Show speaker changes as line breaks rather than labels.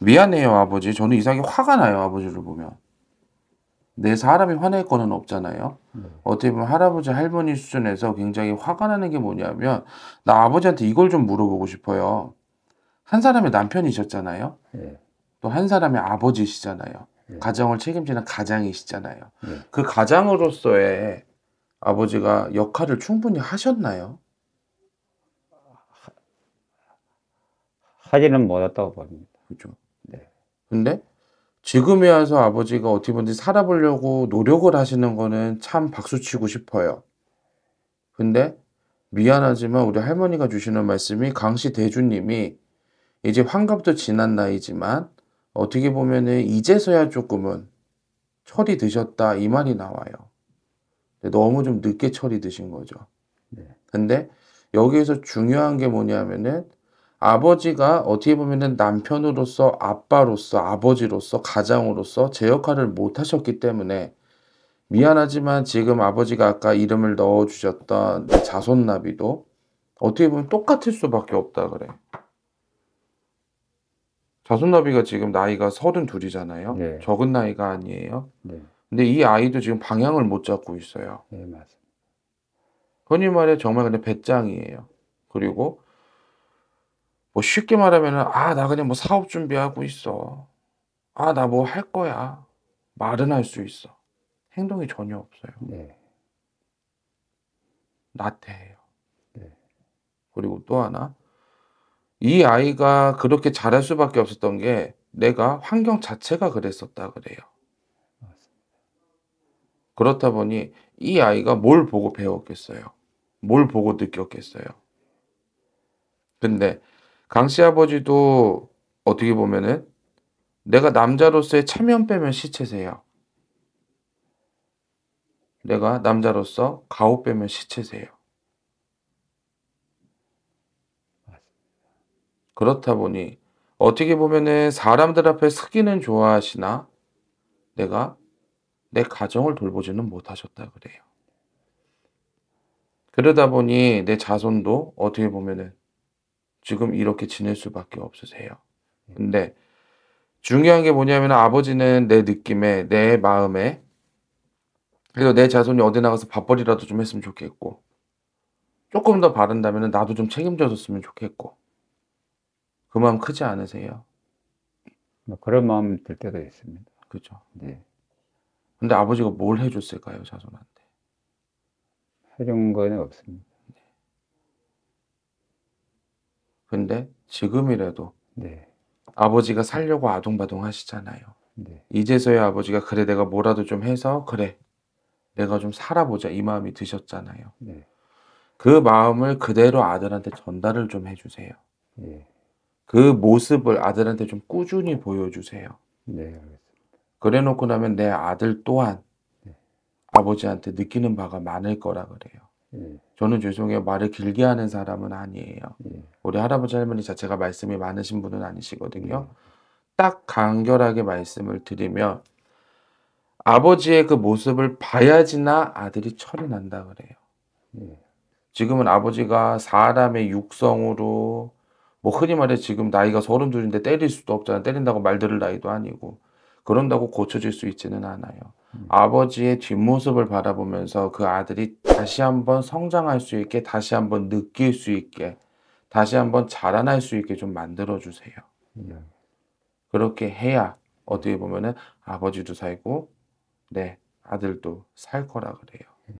미안해요, 아버지. 저는 이상하게 화가 나요, 아버지를 보면. 내 사람이 화낼 거는 없잖아요. 음. 어떻게 보면 할아버지, 할머니 수준에서 굉장히 화가 나는 게 뭐냐면, 나 아버지한테 이걸 좀 물어보고 싶어요. 한 사람의 남편이셨잖아요. 예. 또한 사람의 아버지시잖아요. 예. 가정을 책임지는 가장이시잖아요. 예. 그 가장으로서의 아버지가 역할을 충분히 하셨나요? 하지는 못했다고 봅니다. 그죠. 렇 네. 근데 지금에 와서 아버지가 어떻게 보면 살아보려고 노력을 하시는 거는 참 박수치고 싶어요. 근데 미안하지만 우리 할머니가 주시는 말씀이 강씨 대주님이 이제 환갑도 지난 나이지만 어떻게 보면은 이제서야 조금은 철이 드셨다 이 말이 나와요. 너무 좀 늦게 철이 드신 거죠. 네. 근데 여기에서 중요한 게 뭐냐면은 아버지가 어떻게 보면은 남편으로서 아빠로서 아버지로서 가장으로서 제 역할을 못 하셨기 때문에 미안하지만 지금 아버지가 아까 이름을 넣어 주셨던 자손나비도 어떻게 보면 똑같을 수밖에 없다 그래. 자손나비가 지금 나이가 서른 둘이잖아요. 네. 적은 나이가 아니에요. 네. 근데 이 아이도 지금 방향을 못 잡고 있어요. 네, 맞습니다. 흔히 말해 정말 근데 배짱이에요. 그리고 뭐 쉽게 말하면은 아, 나 그냥 뭐 사업 준비하고 있어. 아, 나 뭐 할 거야. 말은 할 수 있어. 행동이 전혀 없어요. 네. 나태해요. 네. 그리고 또 하나 이 아이가 그렇게 잘할 수밖에 없었던 게 내가 환경 자체가 그랬었다 그래요. 그렇다 보니 이 아이가 뭘 보고 배웠겠어요? 뭘 보고 느꼈겠어요? 근데 강씨 아버지도 어떻게 보면은 내가 남자로서의 체면 빼면 시체세요. 내가 남자로서 가오 빼면 시체세요. 그렇다 보니 어떻게 보면은 사람들 앞에 서기는 좋아하시나 내가 내 가정을 돌보지는 못하셨다 그래요. 그러다 보니 내 자손도 어떻게 보면은 지금 이렇게 지낼 수밖에 없으세요. 근데 중요한 게 뭐냐면 아버지는 내 느낌에 내 마음에 그리고 내 자손이 어디 나가서 밥벌이라도 좀 했으면 좋겠고 조금 더 바른다면 나도 좀 책임져줬으면 좋겠고 그 마음 크지 않으세요? 뭐 그런 마음 들 때도 있습니다. 그죠. 네. 근데 아버지가 뭘 해줬을까요, 자손한테? 해준 거 없습니다. 근데 지금이라도 네. 아버지가 살려고 아동바동 하시잖아요. 네. 이제서야 아버지가 그래 내가 뭐라도 좀 해서 그래 내가 좀 살아보자 이 마음이 드셨잖아요. 네. 그 마음을 그대로 아들한테 전달을 좀 해주세요. 네. 그 모습을 아들한테 좀 꾸준히 보여주세요. 네, 그래 놓고 나면 내 아들 또한 네. 아버지한테 느끼는 바가 많을 거라 그래요. 저는 죄송해요. 말을 길게 하는 사람은 아니에요. 예. 우리 할아버지 할머니 자체가 말씀이 많으신 분은 아니시거든요. 예. 딱 간결하게 말씀을 드리면 아버지의 그 모습을 봐야지나 아들이 철이 난다 그래요. 예. 지금은 아버지가 사람의 육성으로 뭐 흔히 말해 지금 나이가 서른 둘인데 때릴 수도 없잖아. 때린다고 말 들을 나이도 아니고 그런다고 고쳐질 수 있지는 않아요. 음. 아버지의 뒷모습을 바라보면서 그 아들이 다시 한번 성장할 수 있게, 다시 한번 느낄 수 있게, 다시 한번 자라날 수 있게 좀 만들어 주세요. 네. 그렇게 해야 어떻게 보면 아버지도 살고 내 아들도 살 거라 그래요.